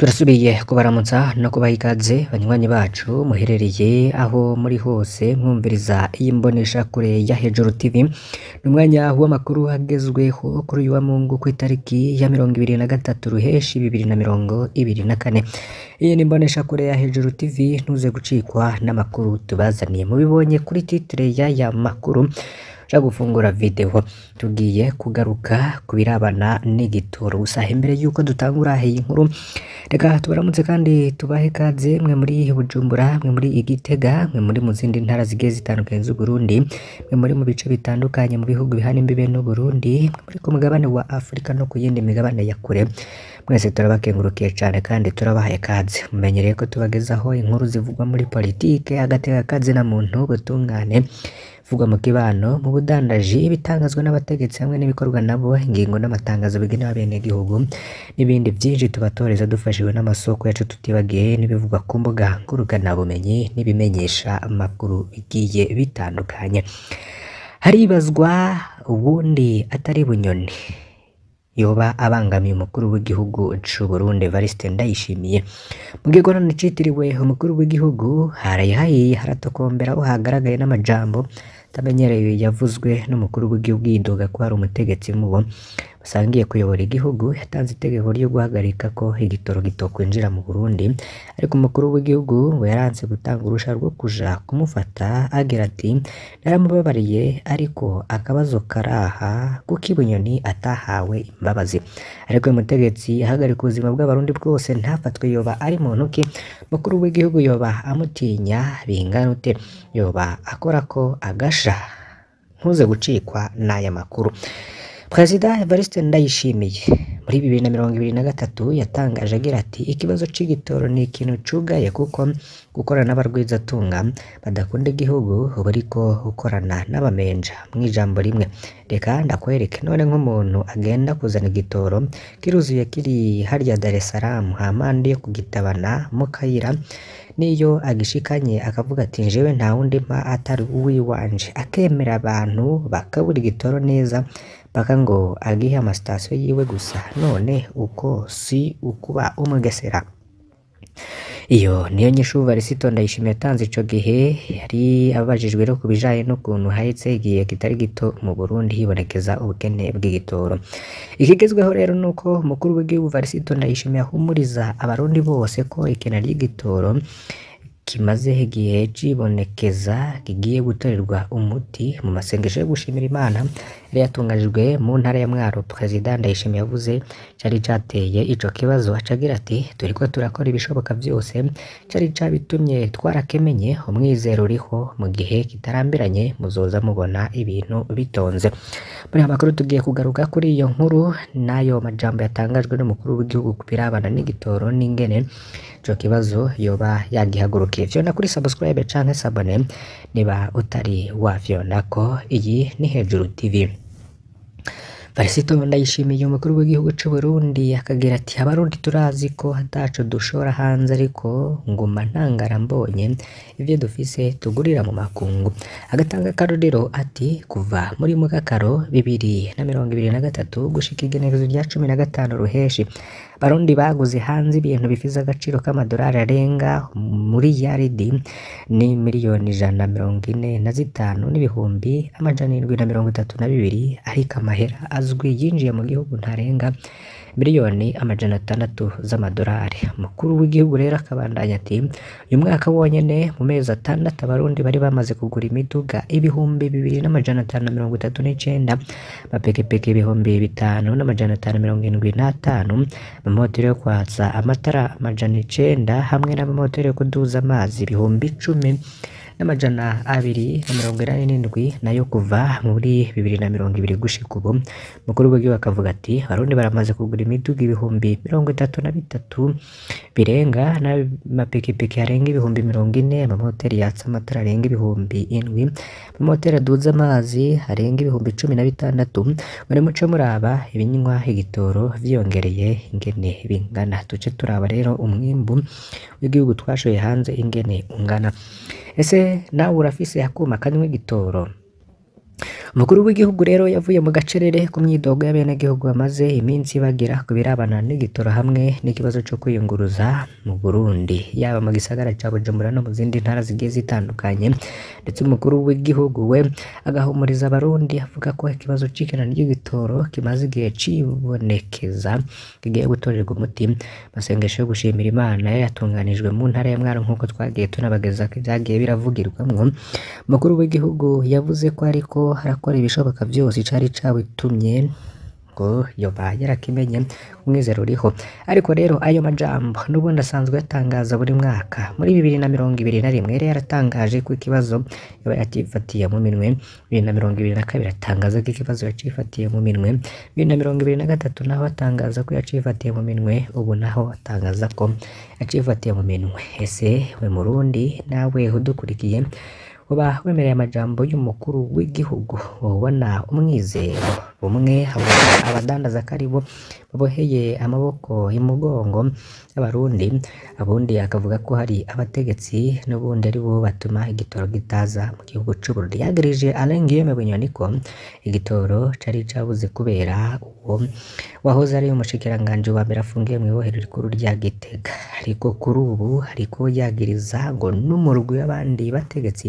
turasubiye kubaramutsa no kubaha ikaze banywanyi bacu muherereye aho muri hose mwumviriza iyi mboneshakure ya hejuru tv ni umwanya w'amakuru agezweho kuri uyu wa mungu ku itariki ya mirongo ibiri na gatatu ruheshi bibiri na mirongo ibiri na kane iyi ni mboneshakure ya hejuru tv ntuze gucikwa n'amakuru tubazaniye mubibonye kuri titire y'aya makuru ushaka gufungura video tugiye kugaruka ku birabana n'igitoro gusa imbere y'uko dutangura iyi nkuru reka tubaramutse kandi tubahe kaze mwe muri Bujumbura mwe muri Igitega mwe muri mu zindi ntara zigiye zitandukanye z'u Burundi mwe muri mu bice bitandukanye mu bihugu bihana imbibe n'u Burundi mwe muri ku mugabane wa Afurika no ku yindi migabane ya kure mwese turabakengurukiye cyane kandi turabahaye kaze mumenyereye ko tubagezaho inkuru zivugwa muri politike agateka kazi na muntu ubutungane ivugwa mu kibano mu budandaji ibitangazwa n'abategetsi hamwe n'ibikorwa nabo ingingo n'amatangazo bigenewe abenegihugu n'ibindi byinshi tubatoreza dufashijwe n'amasoko yacu tutibagiye n'ibivugwa ku mbuga ngurukanabumenyi n'ibimenyesha amakuru bigiye bitandukanye haribazwa ubundi atari bunyoni yoba abangamiye umukuru w'igihugu c'uburundi evariste ndayishimiye mu gikoraniro citiriwe umukuru w'igihugu haraye haratokombera aho hagaragaye n'amajambo atamenyerewe yavuzwe n'umukuru w'igihugu yidoga ko hari umutegetsi mubo basangiye kuyobora igihugu yatanze itegeko ryo guhagarika ko igitoro gitokwinjira mu Burundi ariko umukuru w'igihugu we yaranze gutanga urusha rwo kuja kumufata agira ati naramubabariye ariko akabazo karaha kuko ibunyoni atahawe imbabazi ariko uyu mutegetsi ahagarika ubuzima bw'abarundi bwose ntafatwe yoba ari muntu ki mukuru w'igihugu yoba amutinya bingana ute yoba akora ko agasha ntuze gucikwa n'aya makuru perezida evariste ndayishimiye muri bibiri na mirongo ibiri na gatatu yatangaje agira ati ikibazo cy'igitoro ni ikintu cyugaye kuko gukorana n'abarwizatunga badakunda igihugu uba ariko ukorana n'abamenja mu ijambo rimwe reka ndakwereke none nk'umuntu agenda kuzana igitoro kiruzuye kiri harya dare salamu hampande yo kugitabana mu kayira niyo agishikanye akavuga ati njyewe nta wundi mpa atari uw'iwanje akemera abantu bakabura igitoro neza mpaka ngo agihe amasitasiyo yiwe gusa none uko si ukuba umugesera iyo niyo nyishuri varisito ndayishimiye yatanze icyo gihe yari abajijwe no ku bijyanye n'ukuntu hahitse igihe kitari gito mu Burundi hibonekeza ubukene bw'igitoro ikigezweho rero ni uko mukuru w'igihugu varisito ndayishimiye ahumuriza abarundi bose ko ikena ry'igitoro kimazeho igihe cyibonekeza kigiye gutererwa umuti mu masengesho yo gushimira Imana yari yatunganijwe mu ntara ya Mwaro Perezida Ndayishimiye yavuze cyari cyateye icyo kibazo acagira ati ko turakora ibishoboka byose cyari cabitumye twarakemenye umwizero uriho mu gihe kitarambiranye muzoza mubona ibintu bitonze muri amakuru tugiye kugaruka kuri iyo nkuru n'ayo majambo yatangajwe n'umukuru w'igihugu ku birabana n'igitoro n'ingene ico kibazo yoba yagihagurukiye vyona kuri subscribe canke sabone niba utari wavyonako iyi ni hejuru tv Varisito ndayishimiye umukuru w'igihugu cy'u Burundi akagira ati abarundi turazi ko hataco dushora hanze ariko nguma ntangara mbonye ivyo dufise tugurira mu makungu agatanga akarorero ati kuva muri mugakaro bibiri na mirongo ibiri na gatatu gushika igenekerezo rya cumi na gatanu ruheshi barundi baguze hanze ibintu bifize agaciro k'amadolari arenga muri yaridi ni miliyoni ijana na mirongo ine na zitanu n'ibihumbi amajana irindwi na mirongo itatu na bibiri ariko amahera azwi yinjiye mu gihugu ntarenga miliyoni amajana atandatu z'amadolari umukuru w'igihugu rero akabandanya ati uyu mwaka wonyine mu mezi atandatu abarundi bari bamaze kugura imiduga ibihumbi bibiri n'amajana atanu na mirongo itatu n'icyenda amapikipiki ibihumbi bitanu n'amajana atanu mirongo irindwi n'atanu amamoteri yo kwatsa amatara amajana icyenda hamwe n'amamoteri yo kuduza amazi ibihumbi icumi n'amajana abiri na mirongo inani n'indwi nayo kuva muri bibiri na mirongo ibiri gushika ubu mukuru w'igihugu akavuga ati abarundi baramaze kugura imiduga ibihumbi mirongo itatu na bitatu birenga n'amapikipiki arenga ibihumbi mirongo ine amamoteri yatsa amatara arenga ibihumbi indwi amamoteri aduza amazi arenga ibihumbi cumi na bitandatu muri muco muraba ibinywa igitoro byiyongereye ingene bingana tuce turaba rero umwimbu w'igihugu twashoye hanze ingene ungana ese nawe urafise hakuma karimwo gitoro. umukuru w'igihugu rero yavuye mu gacerere ku myidogo y'abenegihugu bamaze iminsi bagira ku birabana n'igitoro hamwe n'ikibazo cyo kwiyunguruza mu burundi yaba mu gisagara cya bujumbura no mu zindi ntara zigiye zitandukanye ndetse umukuru w'igihugu we agahumuriza abarundi avuga ko ikibazo cy'ikena ry'igitoro kimaze igihe kibonekeza kigiye gutorerwa umuti amasengesho yo gushimira imana yatunganijwe mu ntara ya mwaro nk'uko twagiye tunabageza ko ibyagiye biravugirwamo umukuru w'igihugu yavuze ko ariko akora ibishoboka byose icyari cyabitumye ngo yoba yarakimenye umwizero uriho ariko rero ayo majambo n'ubundi asanzwe yatangaza buri mwaka muri bibiri na mirongo ibiri na rimwe yari yaratangaje ko ikibazo yaba yakifatiye mu minwe bibiri na mirongo ibiri na kabiri atangaza ko ikibazo yacifatiye mu minwe bibiri na mirongo ibiri na gatatu naho atangaza ko yacifatiye mu minwe ubu naho atangaza ko yacifatiye mu minwe ese we murundi nawe udukurikiye uba wemereye amajambo y'umukuru w'igihugu wowe ubona umwizero ubumwe abadandaza ko aribo baboheye amaboko imugongo y'abarundi abundi akavuga ko hari abategetsi n'ubundi ari batuma igitoro gitaza mu gihugu cy'u Burundi yagirije Alain Bunyoni ko igitoro cari cabuze kubera uwo wahoze ari umushikiranganji wa mbere afungiye mu ibohero rikuru rya Gitega ariko kuri ubu ariko yagiriza ngo n'umurwi w'abandi bategetsi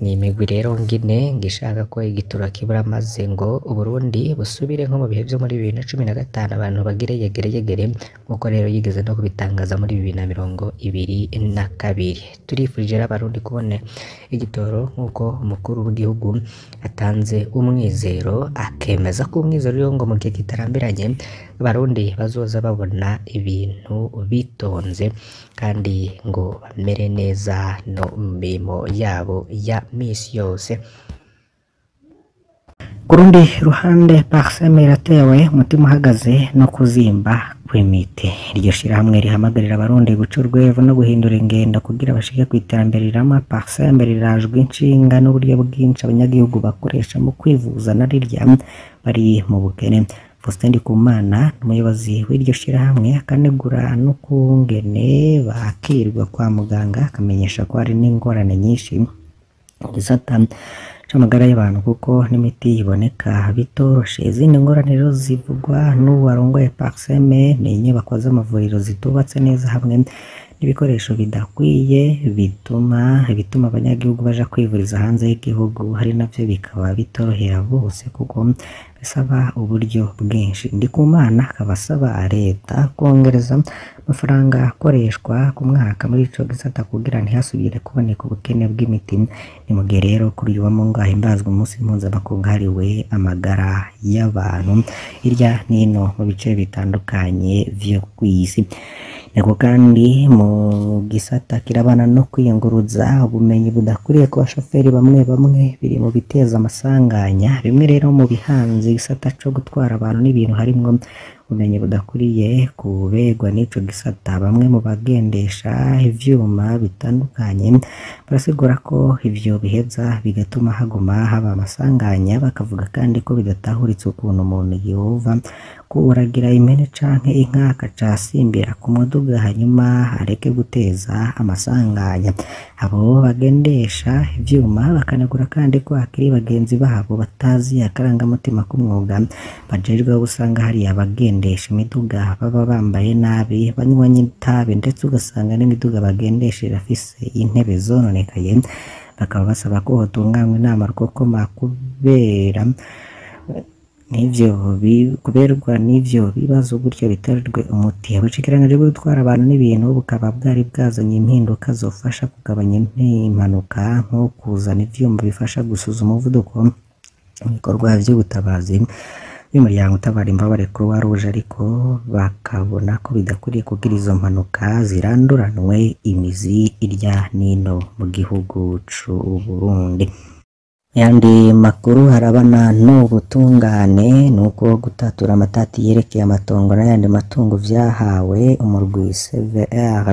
Ni imigwi rero ngine ngo ishaka ko igitura kibura maze ngo Uburundi busubire nko mu bihe byo muri bibiri na cumi na gatanu abantu bagire yegere yegere nk'uko rero yigeze no kubitangaza muri bibiri na mirongo ibiri na kabiri turifurije rero abarundi kubona igitoro nk'uko umukuru w'igihugu atanze umwizero akemeza ko umwizero uriho ngo mu gihe kitarambiranye abarundi bazoza babona ibintu bitonze kandi ngo bamere neza no mu mirimo yabo ya misi yose ku rundi ruhande pariseme iratewe umutima uhagaze no kuzimba kw'imiti iryo shyirahamwe rihamagarira abarundi guca urwego no guhindura ingendo kugira bashike ku iterambere rirama pariseme rirajwe inshinga n'uburyo bwinshi abanyagihugu bakoresha mu kwivuza na rirya bari mu bukene Faustin Ndikumana umuyobozi w'iryo shyirahamwe akanegura n'ukungene bakirwa kwa muganga akamenyesha ko hari n'ingorane nyinshi mu gisata y'abantu kuko n'imiti iboneka bitoroshye izindi ngorane rero zivugwa n'uwarongwaye paxeme ni inyubako z'amavuriro zitubatse neza hamwe nibikoresho bidakwiye bituma bituma abanyagihugu baja kwivuriza hanze y'igihugu hari nabyo bikaba bitorohera bose kuko asaba uburyo bwinshi ndikumana akaba asaba leta kongereza amafaranga akoreshwa ku mwaka muri icyo gisata kugira ntihasubire kuboneka ubukene bw'imiti ni mu gihe rero kuri uyu wa mungu himbazwa umunsi mpuzamakungu wahariwe amagara y'abantu hirya nino mu bice bitandukanye vyo isi. ariko kandi mu gisata kirabana no kwiyunguruza ubumenyi budakwiriye ku bashoferi bamwe bamwe biri mu biteza amasanganya bimwe rero mu bihanze igisata cyo gutwara abantu n'ibintu harimo ubumenyi budakwiriye kubegwa n'icyo gisata bamwe mu bagendesha ibyuma bitandukanye barasigura ko ibyo bihebya bigatuma haguma haba amasanganya bakavuga kandi ko bidatahuritse ukuntu umuntu yehova ko uragira impene canke inka akacasimbira ku muduga hanyuma areke guteza amasanganya. Abo bagendesha ivyuma bakanagura kandi ko akiri bagenzi babo batazi akarangamutima k'umwuga bajejwe usanga hariya abagendesha imiduga baba bambaye nabi, banywa itabi ndetse ugasanga n'imiduga bagendesha irafise intebe zononekaye, bakaba basaba ko hotunganywa inama rukokoma kubera n'ibyo kuberwa n'ibyo bibazo gutyo bitarirwe umuti ubushyikirangange bwo gutwara abantu n'ibintu bukaba bwari bwazanye impinduka zofasha kugabanya impanuka nko kuzana ibyuma bifasha gusuzuma umuvuduko ibikorwa by'ubutabazi b'umuryango utabara imbabare croix rouge ariko bakabona ko bidakwiriye kugira izo mpanuka ziranduranwe imizi irya n'ino mu gihugu cy'u Burundi yandi makuru harabana n'ubutungane nuko gutatura amatati yerekeye amatongo n'ayandi matungo vyahawe umurwi CVR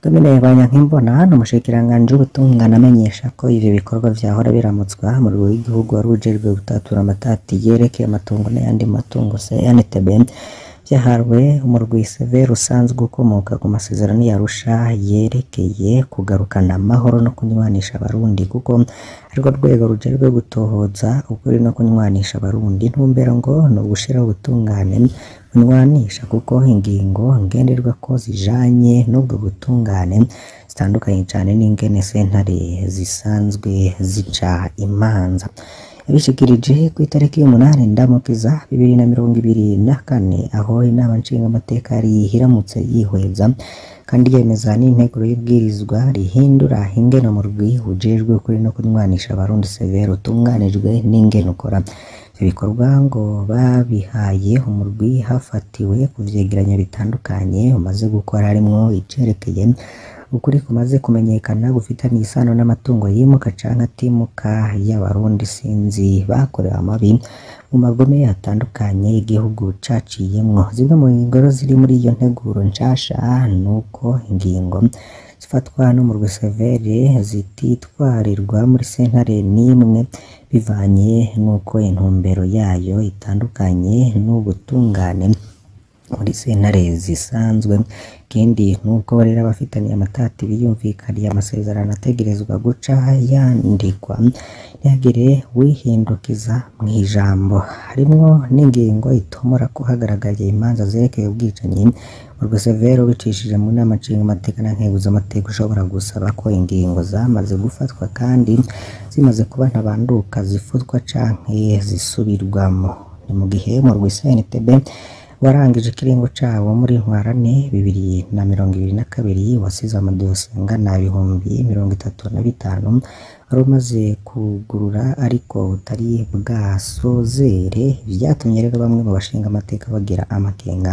Dominique Banyankimbona ni umushikiranganji w'ubutungane amenyesha ko ibi bikorwa vyahora biramutswa mu rwego rw'igihugu wari ujejwe gutatura amatati yerekeye amatongo n'ayandi matungo CNTB cyahawe Murwisave rusanzwe ukomoka ku masezerano ya Arusha yerekeye kugarukana amahoro no kunywanisha abarundi kuko arirwo rwego rujejwe gutohoza ukuri no kunywanisha abarundi ntumbero ngo ni ugushiraho ubutungane bunywanisha kuko ingingo ko zijanye n'ubwo butungane zitandukanye cyane n'ingene sentare zisanzwe zica imanza yabishikirije ku itariki y'umunani ndamukiza bibiri na mirongo ibiri na kane aho inama nshingamateka yari yihweza kandi yemeza n'inteko y'ubwirizwa rihindura ingeno mu rwihujejwe kuri no kunywanisha abarundi severo utunganijwe n'ingeno ukora ibikorwa ngo babihaye umurwi hafatiwe ku vyegeranyo bitandukanye umaze gukora harimwo icerekeye ukuri kumaze kumenyekana gufitanye isano n'amatungo yimuka canke atimuka y'abarundi sinzi bakorewe amabi mu magome atandukanye igihugu caciyemwo zimwe mu ngoro ziri muri iyo nteguro nshasha nuko ingingo zifatwa n'umurwi severe zititwarirwa muri sentare n'imwe bivanye n'uko intumbero yayo itandukanye n'ubutungane muri sentare zisanzwe ikindi n'ubwo rero abafitanye amatati biyumvikaniye amasezerano ategerezwa guca yandikwa ntihagire wihindukiza mu ijambo harimo n'ingingo itomora ko hagaragaye imanza zerekeye ubwicanyi urwo severo bicishije mu nama nshingamateka na nkebuzamategeko ushobora gusaba ko ingingo zamaze gufatwa kandi zimaze kuba ntabanduka zifutwa canke zisubirwamo ni mu gihe mu rwisnitb warangije ikiringo cyawo muri ntwarane bibiri na mirongo ibiri na kabiri wasize amadosiye angana ibihumbi mirongo itatu na bitanu wari umaze kugurura ariko utari bwasozere byatumye rero bamwe mu bashinga amateka bagira amakenga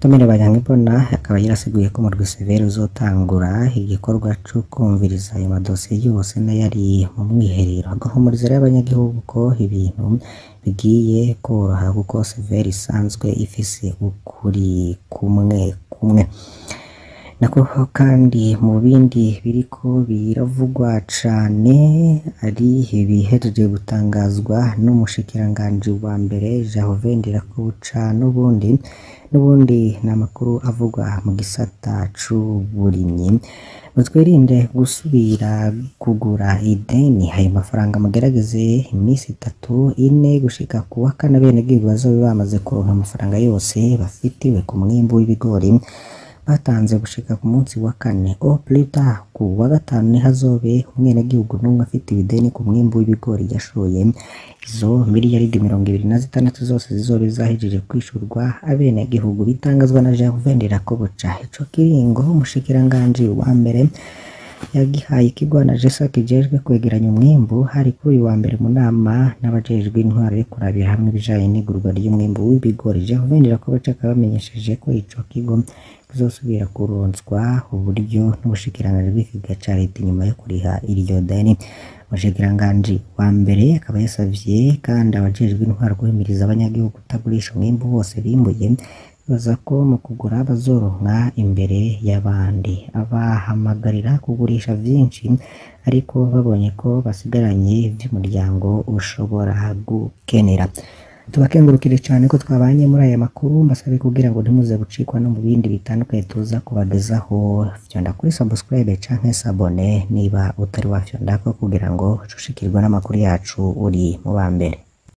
Tumire Banyangibona akaba yarasiguye ko mu Rwisebera uzotangura igikorwa cyo kumviriza ayo madosiye yose n'ayari mu mwiherero agahumuriza rero abanyagihugu ko ibintu bigiye koroha kuko severi isanzwe ifise ukuri kumwe kumwe nako kandi mu bindi biriko biravugwa cane ari ibihejeje gutangazwa n'umushikiranganji wa mbere Jacques Vendera ko buca n'ubundi n'ubundi ni amakuru avugwa mu gisata cy'uburimyi ngo twirinde gusubira kugura ideni ayo mafaranga mugerageze iminsi itatu ine gushyika ku wa kane bene bw'ibibazo bamaze kuronka amafaranga yose bafitiwe ku mwimbu w'ibigori batanze gushika ku munsi wa kane o plutard ku wa gatanu ni hazobe umwenegihugu n'umwe afite ibideni ku mwimbu w'ibigori yashoye izo miliyaridi mirongo ibiri na zitandatu zose zizobe zahejeje kwishurwa abenegihugu bitangazwa na Gervain Rakoboca ico kiringo umushikiranganji wa mbere yagihaye ikigwana JSAC kijejwe kwegeranya umwimbu hari kuri uyu wa mbere mu nama n'abajejwe intwaro yo kurabira hamwe ibijanye n'igurwa ry'umwimbu w'ibigori Gervain Rakoboca akaba yamenyesheje ko ico kigo buzosubira kuronswa uburyo n'ubushikiranganji bw'iki gace leta nyuma yo kuriha iryo deni umushikiranganji wa mbere akaba yasavye kandi abajejwe intwaro guhimiriza abanyagihugu kutagurisha umwimbu wose bimbuye baza ko mu kugura bazoronka imbere y'abandi abahamagarira kugurisha byinshi, ariko babonye ko basigaranye vy'umuryango ushobora gukenera tubakengurukire cyane ko twabanye muri aya makuru mbasabe kugira ngo ntimuze gucikwa no mu bindi bitandukanye tuza kubagezaho fyonda kuri subscribe cyangwa sabone niba utari wafyonda ko kugira ngo ushishikirwe n'amakuru yacu uri mu ba mbere